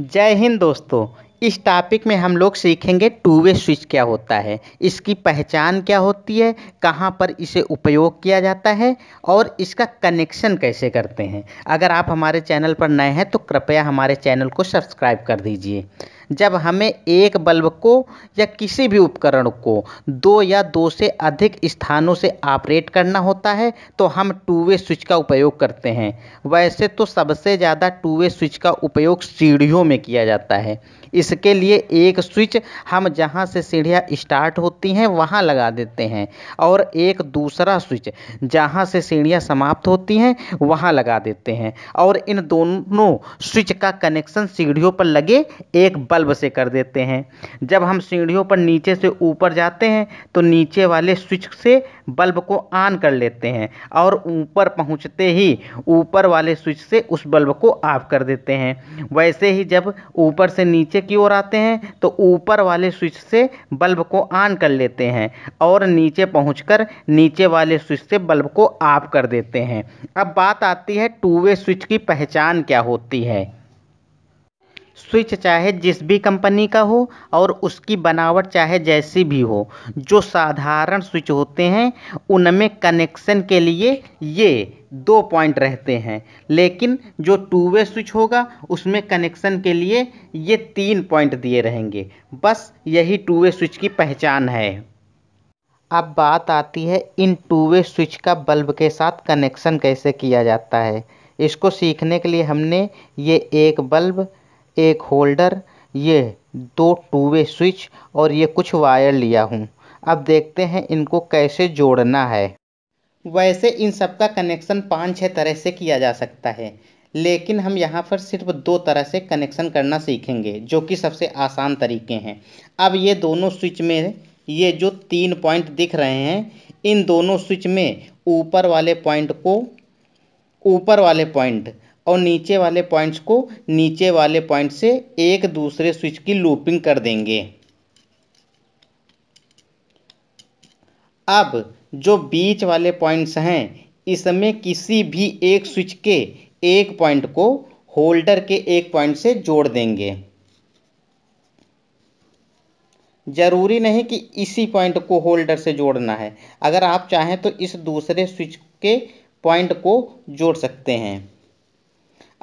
जय हिंद दोस्तों इस टॉपिक में हम लोग सीखेंगे टू वे स्विच क्या होता है इसकी पहचान क्या होती है कहाँ पर इसे उपयोग किया जाता है और इसका कनेक्शन कैसे करते हैं अगर आप हमारे चैनल पर नए हैं तो कृपया हमारे चैनल को सब्सक्राइब कर दीजिए जब हमें एक बल्ब को या किसी भी उपकरण को दो या दो से अधिक स्थानों से ऑपरेट करना होता है तो हम टू वे स्विच का उपयोग करते हैं वैसे तो सबसे ज़्यादा टू वे स्विच का उपयोग सीढ़ियों में किया जाता है इसके लिए एक स्विच हम जहाँ से सीढ़ियाँ स्टार्ट होती हैं वहाँ लगा देते हैं और एक दूसरा स्विच जहाँ से सीढ़ियाँ समाप्त होती हैं वहाँ लगा देते हैं और इन दोनों स्विच का कनेक्शन सीढ़ियों पर लगे एक बल्ब बल्ब से कर देते हैं जब हम सीढ़ियों पर नीचे से ऊपर जाते हैं तो नीचे वाले स्विच से बल्ब को ऑन कर लेते हैं और ऊपर पहुंचते ही ऊपर वाले स्विच से उस बल्ब को ऑफ कर देते हैं वैसे ही जब ऊपर से नीचे की ओर आते हैं तो ऊपर वाले स्विच से बल्ब को ऑन कर लेते हैं और नीचे पहुँच नीचे वाले स्विच से बल्ब को ऑफ कर देते हैं अब बात आती है टू वे स्विच की पहचान क्या होती है स्विच चाहे जिस भी कंपनी का हो और उसकी बनावट चाहे जैसी भी हो जो साधारण स्विच होते हैं उनमें कनेक्शन के लिए ये दो पॉइंट रहते हैं लेकिन जो टू वे स्विच होगा उसमें कनेक्शन के लिए ये तीन पॉइंट दिए रहेंगे बस यही टू वे स्विच की पहचान है अब बात आती है इन टू वे स्विच का बल्ब के साथ कनेक्शन कैसे किया जाता है इसको सीखने के लिए हमने ये एक बल्ब एक होल्डर ये दो टू वे स्विच और ये कुछ वायर लिया हूँ अब देखते हैं इनको कैसे जोड़ना है वैसे इन सब का कनेक्शन पाँच छः तरह से किया जा सकता है लेकिन हम यहाँ पर सिर्फ दो तरह से कनेक्शन करना सीखेंगे जो कि सबसे आसान तरीके हैं अब ये दोनों स्विच में ये जो तीन पॉइंट दिख रहे हैं इन दोनों स्विच में ऊपर वाले पॉइंट को ऊपर वाले पॉइंट और नीचे वाले पॉइंट्स को नीचे वाले पॉइंट से एक दूसरे स्विच की लूपिंग कर देंगे अब जो बीच वाले पॉइंट्स हैं इसमें किसी भी एक स्विच के एक पॉइंट को होल्डर के एक पॉइंट से जोड़ देंगे ज़रूरी नहीं कि इसी पॉइंट को होल्डर से जोड़ना है अगर आप चाहें तो इस दूसरे स्विच के पॉइंट को जोड़ सकते हैं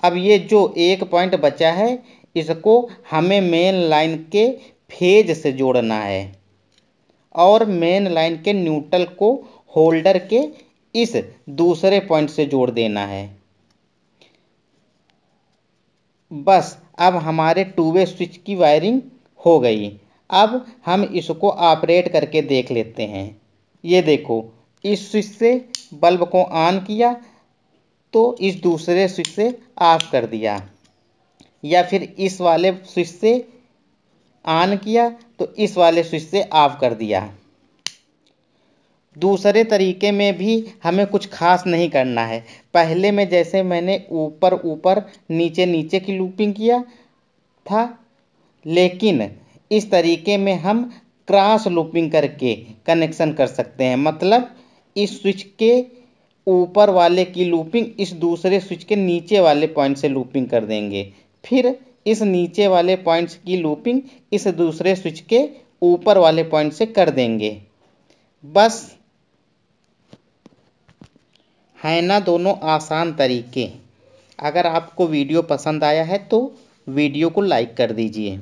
अब ये जो एक पॉइंट बचा है इसको हमें मेन लाइन के फेज से जोड़ना है और मेन लाइन के न्यूट्रल को होल्डर के इस दूसरे पॉइंट से जोड़ देना है बस अब हमारे टू वे स्विच की वायरिंग हो गई अब हम इसको ऑपरेट करके देख लेते हैं ये देखो इस स्विच से बल्ब को ऑन किया तो इस दूसरे स्विच से ऑफ कर दिया या फिर इस वाले स्विच से ऑन किया तो इस वाले स्विच से ऑफ कर दिया दूसरे तरीके में भी हमें कुछ खास नहीं करना है पहले में जैसे मैंने ऊपर ऊपर नीचे नीचे की लूपिंग किया था लेकिन इस तरीके में हम क्रॉस लूपिंग करके कनेक्शन कर सकते हैं मतलब इस स्विच के ऊपर वाले की लूपिंग इस दूसरे स्विच के नीचे वाले पॉइंट से लूपिंग कर देंगे फिर इस नीचे वाले पॉइंट्स की लूपिंग इस दूसरे स्विच के ऊपर वाले पॉइंट से कर देंगे बस है ना दोनों आसान तरीके अगर आपको वीडियो पसंद आया है तो वीडियो को लाइक कर दीजिए